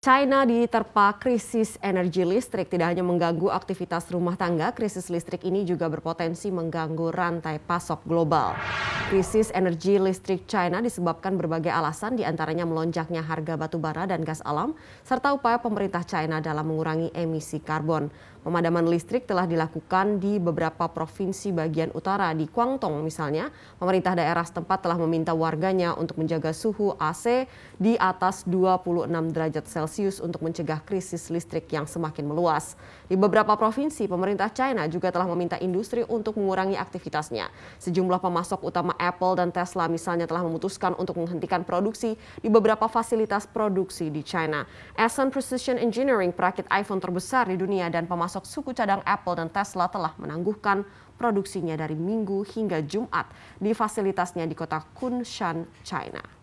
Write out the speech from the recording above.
China diterpa krisis energi listrik tidak hanya mengganggu aktivitas rumah tangga, krisis listrik ini juga berpotensi mengganggu rantai pasok global. Krisis energi listrik China disebabkan berbagai alasan diantaranya melonjaknya harga batu bara dan gas alam, serta upaya pemerintah China dalam mengurangi emisi karbon. Pemadaman listrik telah dilakukan di beberapa provinsi bagian utara, di Guangdong misalnya. Pemerintah daerah setempat telah meminta warganya untuk menjaga suhu AC di atas 26 derajat Celcius untuk mencegah krisis listrik yang semakin meluas. Di beberapa provinsi, pemerintah China juga telah meminta industri untuk mengurangi aktivitasnya. Sejumlah pemasok utama Apple dan Tesla misalnya telah memutuskan untuk menghentikan produksi di beberapa fasilitas produksi di China. Essen Precision Engineering, perakit iPhone terbesar di dunia dan pemasok suku cadang Apple dan Tesla telah menangguhkan produksinya dari Minggu hingga Jumat di fasilitasnya di kota Kunshan, China.